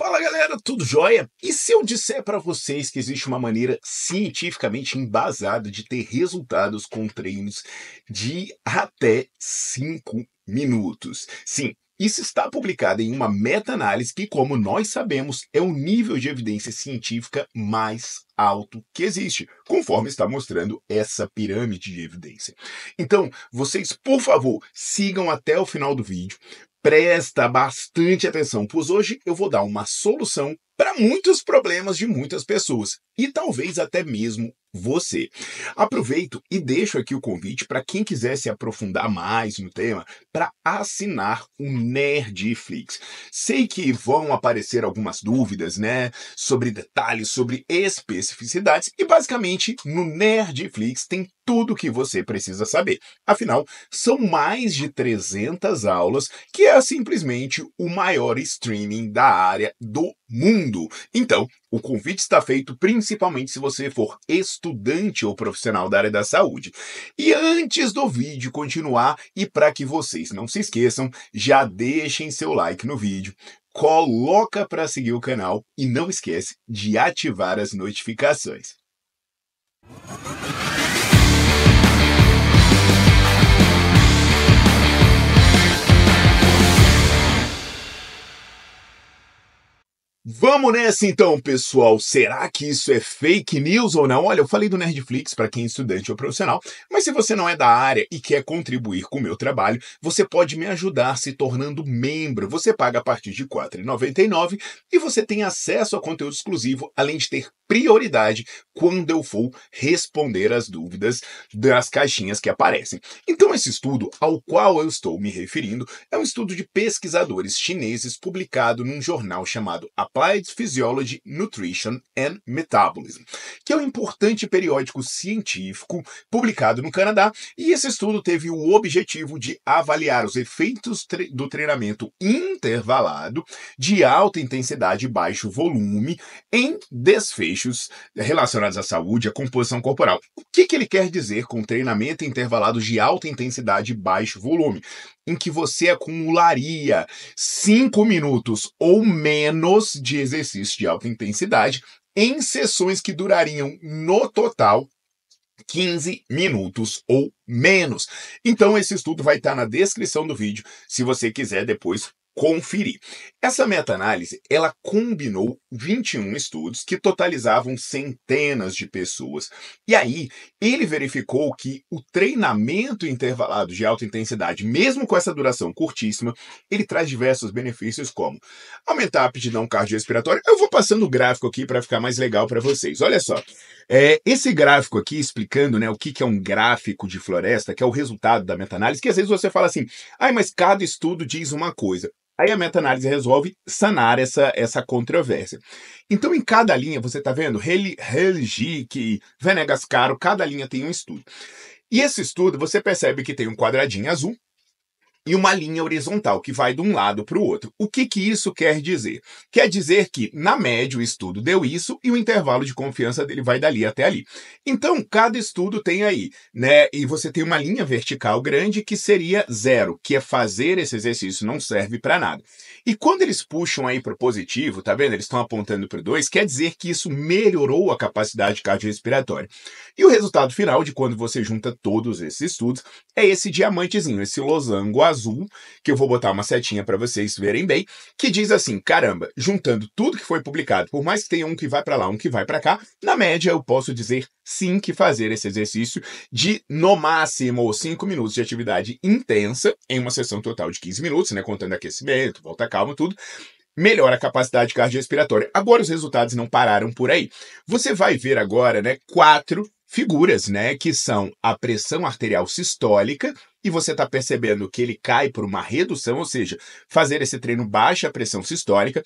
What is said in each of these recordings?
Fala galera, tudo jóia? E se eu disser para vocês que existe uma maneira cientificamente embasada de ter resultados com treinos de até 5 minutos? Sim, isso está publicado em uma meta-análise que, como nós sabemos, é o nível de evidência científica mais alto que existe, conforme está mostrando essa pirâmide de evidência. Então, vocês, por favor, sigam até o final do vídeo, Presta bastante atenção, pois hoje eu vou dar uma solução para muitos problemas de muitas pessoas e talvez até mesmo você. Aproveito e deixo aqui o convite para quem quiser se aprofundar mais no tema para assinar o Nerdflix. Sei que vão aparecer algumas dúvidas, né, sobre detalhes, sobre especificidades e basicamente no Nerdflix tem tudo que você precisa saber. Afinal, são mais de 300 aulas, que é simplesmente o maior streaming da área do mundo. Então, o convite está feito principalmente se você for estudante ou profissional da área da saúde. E antes do vídeo continuar e para que vocês não se esqueçam, já deixem seu like no vídeo, coloca para seguir o canal e não esquece de ativar as notificações. Vamos nessa então, pessoal. Será que isso é fake news ou não? Olha, eu falei do Nerdflix para quem é estudante ou profissional, mas se você não é da área e quer contribuir com o meu trabalho, você pode me ajudar se tornando membro. Você paga a partir de R$ 4,99 e você tem acesso a conteúdo exclusivo, além de ter prioridade quando eu for responder as dúvidas das caixinhas que aparecem. Então, esse estudo ao qual eu estou me referindo é um estudo de pesquisadores chineses publicado num jornal chamado Applied Applied Physiology, Nutrition and Metabolism, que é um importante periódico científico publicado no Canadá, e esse estudo teve o objetivo de avaliar os efeitos tre do treinamento intervalado de alta intensidade e baixo volume em desfechos relacionados à saúde e à composição corporal. O que, que ele quer dizer com treinamento intervalado de alta intensidade e baixo volume? Em que você acumularia 5 minutos ou menos de exercício de alta intensidade em sessões que durariam no total 15 minutos ou menos. Então esse estudo vai estar na descrição do vídeo, se você quiser depois conferir. Essa meta-análise, ela combinou 21 estudos que totalizavam centenas de pessoas. E aí, ele verificou que o treinamento intervalado de alta intensidade, mesmo com essa duração curtíssima, ele traz diversos benefícios como aumentar a aptidão cardiorrespiratória. Eu vou passando o gráfico aqui para ficar mais legal para vocês. Olha só, é, esse gráfico aqui explicando né, o que, que é um gráfico de floresta, que é o resultado da meta-análise, que às vezes você fala assim, ai, mas cada estudo diz uma coisa. Aí a meta-análise resolve sanar essa, essa controvérsia. Então, em cada linha, você está vendo, Helgic, Venegas Caro, cada linha tem um estudo. E esse estudo, você percebe que tem um quadradinho azul, e uma linha horizontal que vai de um lado para o outro. O que, que isso quer dizer? Quer dizer que, na média, o estudo deu isso e o intervalo de confiança dele vai dali até ali. Então, cada estudo tem aí, né? E você tem uma linha vertical grande que seria zero, que é fazer esse exercício, não serve para nada. E quando eles puxam aí para o positivo, tá vendo? Eles estão apontando para o 2, quer dizer que isso melhorou a capacidade cardiorrespiratória. E o resultado final de quando você junta todos esses estudos é esse diamantezinho, esse losango azul, que eu vou botar uma setinha para vocês verem bem, que diz assim: caramba, juntando tudo que foi publicado, por mais que tenha um que vai para lá, um que vai para cá, na média eu posso dizer sim que fazer esse exercício de no máximo 5 minutos de atividade intensa em uma sessão total de 15 minutos, né, contando aquecimento, volta calma, tudo melhora a capacidade cardiorrespiratória. Agora os resultados não pararam por aí. Você vai ver agora, né, quatro figuras, né, que são a pressão arterial sistólica, e você está percebendo que ele cai por uma redução, ou seja, fazer esse treino baixa a pressão sistólica.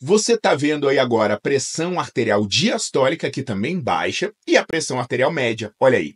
Você está vendo aí agora a pressão arterial diastólica, que também baixa, e a pressão arterial média, olha aí.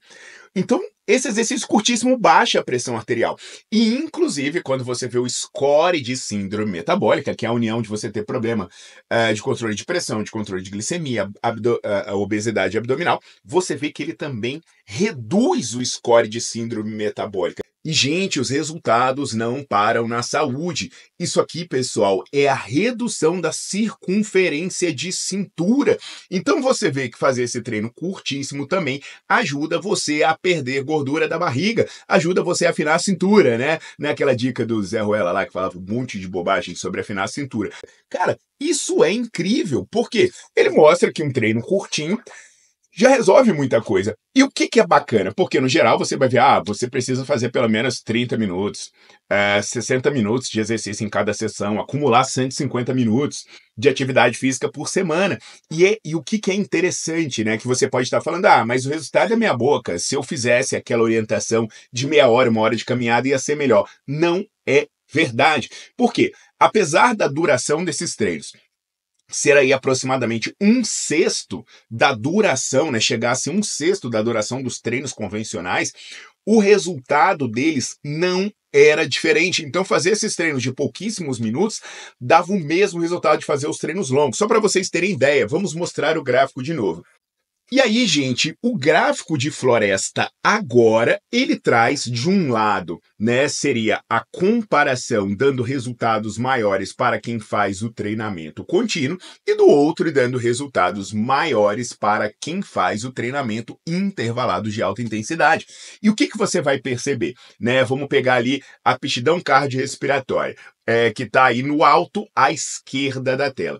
Então, esse exercício curtíssimo baixa a pressão arterial. E, inclusive, quando você vê o score de síndrome metabólica, que é a união de você ter problema uh, de controle de pressão, de controle de glicemia, abdo uh, obesidade abdominal, você vê que ele também reduz o score de síndrome metabólica. E, gente, os resultados não param na saúde. Isso aqui, pessoal, é a redução da circunferência de cintura. Então, você vê que fazer esse treino curtíssimo também ajuda você a perder gordura da barriga, ajuda você a afinar a cintura, né? Naquela né, dica do Zé Ruela lá que falava um monte de bobagem sobre afinar a cintura. Cara, isso é incrível, porque ele mostra que um treino curtinho já resolve muita coisa. E o que, que é bacana? Porque, no geral, você vai ver, ah, você precisa fazer pelo menos 30 minutos, uh, eh, 60 minutos de exercício em cada sessão, acumular 150 minutos de atividade física por semana. E, é, e o que, que é interessante, né? Que você pode estar falando, ah, mas o resultado é minha boca. Se eu fizesse aquela orientação de meia hora, uma hora de caminhada, ia ser melhor. Não é verdade. Por quê? Apesar da duração desses treinos ser aí aproximadamente um sexto da duração, né, chegasse um sexto da duração dos treinos convencionais, o resultado deles não era diferente. Então, fazer esses treinos de pouquíssimos minutos dava o mesmo resultado de fazer os treinos longos. Só para vocês terem ideia, vamos mostrar o gráfico de novo. E aí, gente, o gráfico de floresta agora, ele traz de um lado, né, seria a comparação dando resultados maiores para quem faz o treinamento contínuo e do outro dando resultados maiores para quem faz o treinamento intervalado de alta intensidade. E o que, que você vai perceber, né? Vamos pegar ali a aptidão cardiorrespiratória. É, que está aí no alto à esquerda da tela.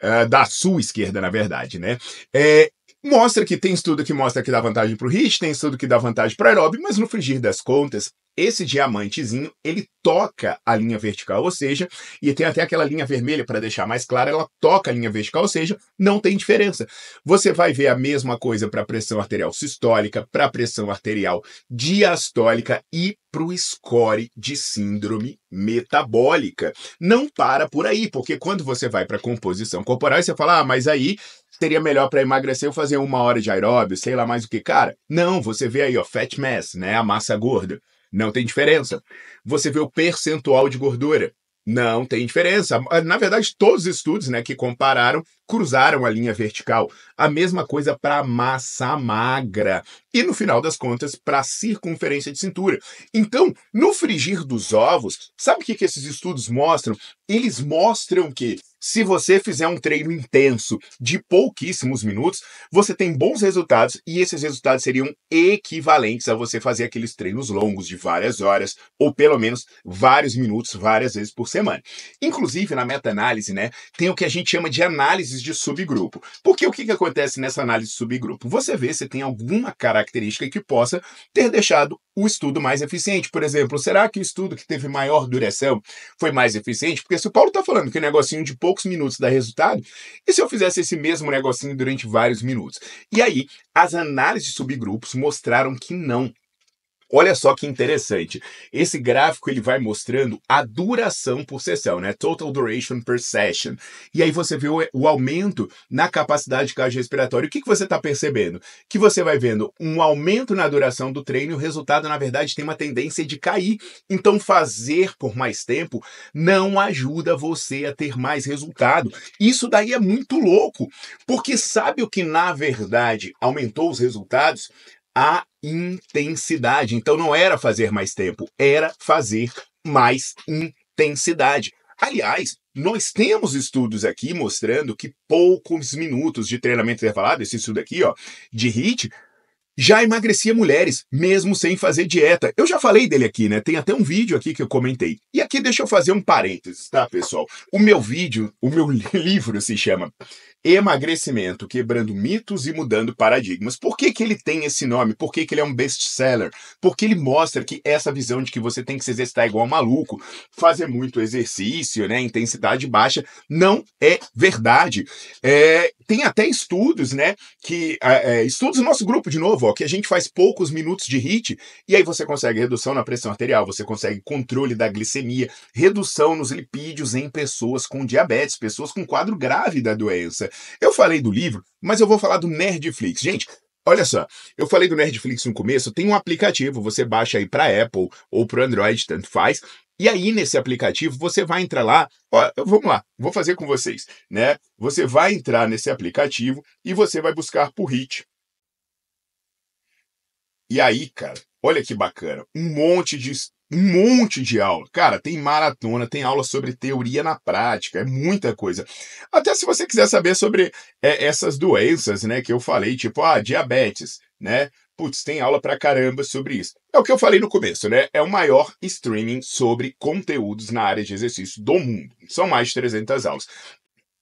Uh, da sua esquerda, na verdade, né? É, Mostra que tem estudo que mostra que dá vantagem para o HIT, tem estudo que dá vantagem para aeróbio, mas no frigir das contas, esse diamantezinho, ele toca a linha vertical, ou seja, e tem até aquela linha vermelha para deixar mais clara, ela toca a linha vertical, ou seja, não tem diferença. Você vai ver a mesma coisa para a pressão arterial sistólica, para a pressão arterial diastólica e para o score de síndrome metabólica. Não para por aí, porque quando você vai para a composição corporal, você fala, ah, mas aí seria melhor para emagrecer eu fazer uma hora de aeróbio, sei lá mais o que. Cara, não, você vê aí, ó, fat mass, né, a massa gorda. Não tem diferença. Você vê o percentual de gordura. Não tem diferença. Ah, na verdade, todos os estudos né, que compararam cruzaram a linha vertical. A mesma coisa para a massa magra e, no final das contas, para a circunferência de cintura. Então, no frigir dos ovos, sabe o que, que esses estudos mostram? Eles mostram que se você fizer um treino intenso de pouquíssimos minutos, você tem bons resultados e esses resultados seriam equivalentes a você fazer aqueles treinos longos de várias horas ou pelo menos vários minutos várias vezes por semana. Inclusive na meta-análise, né, tem o que a gente chama de análise análises de subgrupo. Porque o que, que acontece nessa análise de subgrupo? Você vê se tem alguma característica que possa ter deixado o estudo mais eficiente. Por exemplo, será que o estudo que teve maior duração foi mais eficiente? Porque se o Paulo está falando que o um negocinho de poucos minutos dá resultado, e se eu fizesse esse mesmo negocinho durante vários minutos? E aí, as análises de subgrupos mostraram que não. Olha só que interessante. Esse gráfico ele vai mostrando a duração por sessão, né? Total duration per session. E aí você vê o, o aumento na capacidade de caixa respiratória. O que, que você está percebendo? Que você vai vendo um aumento na duração do treino e o resultado, na verdade, tem uma tendência de cair. Então, fazer por mais tempo não ajuda você a ter mais resultado. Isso daí é muito louco, porque sabe o que, na verdade, aumentou os resultados? a intensidade. Então não era fazer mais tempo, era fazer mais intensidade. Aliás, nós temos estudos aqui mostrando que poucos minutos de treinamento intervalado, esse estudo aqui, ó, de HIIT, já emagrecia mulheres, mesmo sem fazer dieta. Eu já falei dele aqui, né? Tem até um vídeo aqui que eu comentei. E aqui deixa eu fazer um parênteses, tá, pessoal? O meu vídeo, o meu livro se chama Emagrecimento, Quebrando Mitos e Mudando Paradigmas. Por que, que ele tem esse nome? Por que, que ele é um best-seller? Porque ele mostra que essa visão de que você tem que se exercitar igual um maluco, fazer muito exercício, né? Intensidade baixa, não é verdade. É, tem até estudos, né? Que é, é estudos do nosso grupo, de novo, que a gente faz poucos minutos de HIT e aí você consegue redução na pressão arterial, você consegue controle da glicemia, redução nos lipídios em pessoas com diabetes, pessoas com quadro grave da doença. Eu falei do livro, mas eu vou falar do Nerdflix. Gente, Olha só, eu falei do Nerdflix no começo, tem um aplicativo, você baixa aí para Apple ou para Android, tanto faz. E aí nesse aplicativo você vai entrar lá, ó, vamos lá, vou fazer com vocês, né? Você vai entrar nesse aplicativo e você vai buscar por HIT. E aí, cara, olha que bacana, um monte de um monte de aula. Cara, tem maratona, tem aula sobre teoria na prática, é muita coisa. Até se você quiser saber sobre é, essas doenças, né, que eu falei, tipo, ah, diabetes, né? Putz, tem aula pra caramba sobre isso. É o que eu falei no começo, né? É o maior streaming sobre conteúdos na área de exercício do mundo. São mais de 300 aulas.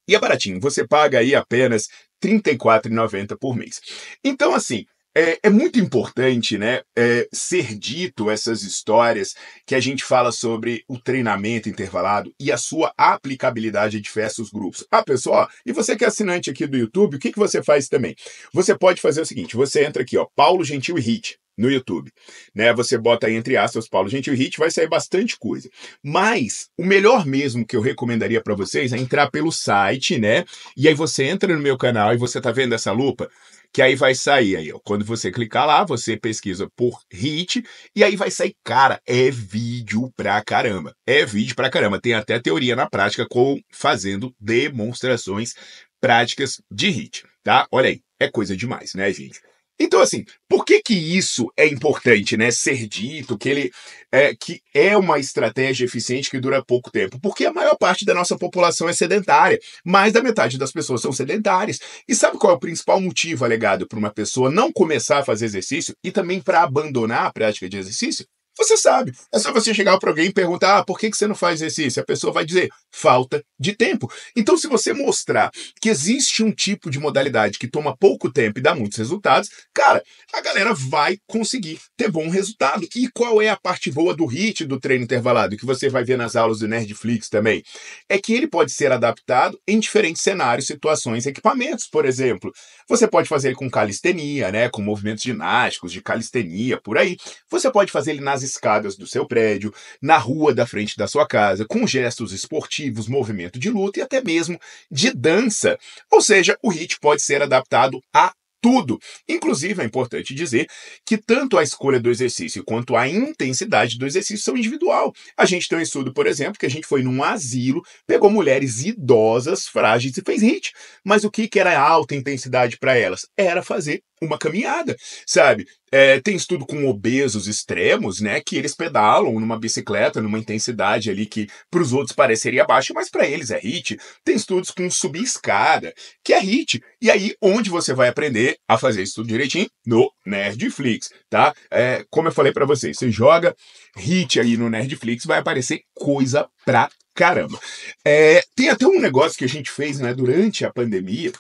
E é baratinho, você paga aí apenas R$ 34,90 por mês. Então, assim, é, é, muito importante né, é, ser dito essas histórias que a gente fala sobre o treinamento intervalado e a sua aplicabilidade a diversos grupos. Ah, pessoal, e você que é assinante aqui do YouTube, o que, que você faz também? Você pode fazer o seguinte: você entra aqui, ó, Paulo Gentil Hit no YouTube. Né? Você bota aí entre aspas Paulo Gentil Hit, vai sair bastante coisa. Mas o melhor mesmo que eu recomendaria para vocês é entrar pelo site, né? E aí você entra no meu canal e você tá vendo essa lupa que aí vai sair aí, ó. Quando você clicar lá, você pesquisa por hit e aí vai sair, cara, é vídeo pra caramba. É vídeo pra caramba. Tem até teoria na prática com fazendo demonstrações práticas de hit, tá? Olha aí, é coisa demais, né, gente? Então, assim, por que que isso é importante, né? Ser dito que ele é, que é uma estratégia eficiente que dura pouco tempo? Porque a maior parte da nossa população é sedentária, mais da metade das pessoas são sedentárias. E sabe qual é o principal motivo alegado para uma pessoa não começar a fazer exercício e também para abandonar a prática de exercício? Você sabe. É só você chegar para alguém e perguntar: ah, por que, que você não faz exercício? A pessoa vai dizer: falta de tempo. Então, se você mostrar que existe um tipo de modalidade que toma pouco tempo e dá muitos resultados, cara, a galera vai conseguir ter bom resultado. E qual é a parte boa do HIT, do treino intervalado, que você vai ver nas aulas do Nerdflix também? É que ele pode ser adaptado em diferentes cenários, situações, equipamentos, por exemplo. Você pode fazer ele com calistenia, né, com movimentos ginásticos, de calistenia, por aí. Você pode fazer ele nas escadas do seu prédio, na rua da frente da sua casa, com gestos esportivos, movimento de luta e até mesmo de dança. Ou seja, o hit pode ser adaptado a tudo. Inclusive, é importante dizer que tanto a escolha do exercício quanto a intensidade do exercício são individual. A gente tem um estudo, por exemplo, que a gente foi num asilo, pegou mulheres idosas, frágeis e fez HIIT. Mas o que, que era alta intensidade para elas? Era fazer uma caminhada, sabe? É, tem estudo com obesos extremos, né? Que eles pedalam numa bicicleta, numa intensidade ali que para os outros pareceria baixa, mas para eles é hit. Tem estudos com escada, que é hit. E aí, onde você vai aprender a fazer isso tudo direitinho? No Nerdflix, tá? É, como eu falei para vocês, você joga hit aí no Nerdflix, vai aparecer coisa pra caramba. É, tem até um negócio que a gente fez, né? Durante a pandemia,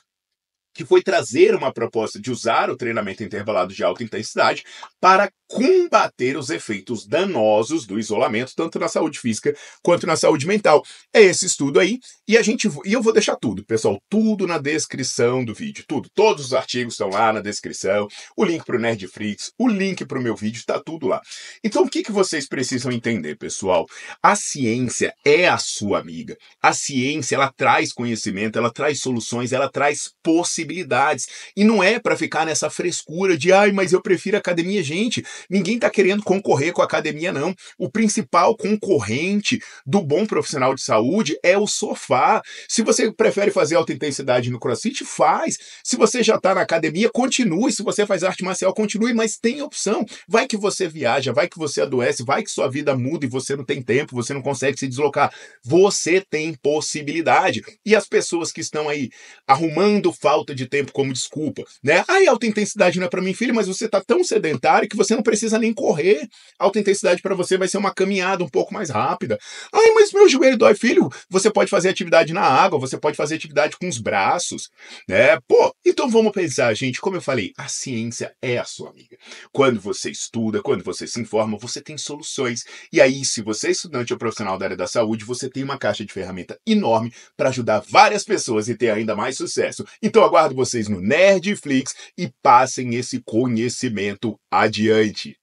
que foi trazer uma proposta de usar o treinamento intervalado de alta intensidade para combater os efeitos danosos do isolamento, tanto na saúde física quanto na saúde mental. É esse estudo aí, e a gente e eu vou deixar tudo, pessoal, tudo na descrição do vídeo, tudo, todos os artigos estão lá na descrição, o link para o Nerd Fritz, o link para o meu vídeo, está tudo lá. Então, o que, que vocês precisam entender, pessoal? A ciência é a sua amiga. A ciência, ela traz conhecimento, ela traz soluções, ela traz possibilidades possibilidades. E não é para ficar nessa frescura de, ai, mas eu prefiro academia. Gente, ninguém está querendo concorrer com a academia, não. O principal concorrente do bom profissional de saúde é o sofá. Se você prefere fazer alta intensidade no crossfit, faz. Se você já está na academia, continue. Se você faz arte marcial, continue, mas tem opção. Vai que você viaja, vai que você adoece, vai que sua vida muda e você não tem tempo, você não consegue se deslocar. Você tem possibilidade. E as pessoas que estão aí arrumando falta falta de tempo como desculpa, né? Ai, alta intensidade não é para mim, filho, mas você tá tão sedentário que você não precisa nem correr. Alta intensidade para você vai ser uma caminhada um pouco mais rápida. Ai, mas meu joelho dói, filho. Você pode fazer atividade na água, você pode fazer atividade com os braços, né? Pô, então vamos pensar, gente, como eu falei, a ciência é a sua amiga. Quando você estuda, quando você se informa, você tem soluções. E aí, se você é estudante ou profissional da área da saúde, você tem uma caixa de ferramenta enorme para ajudar várias pessoas e ter ainda mais sucesso. Então agora aguardo vocês no Nerdflix e passem esse conhecimento adiante.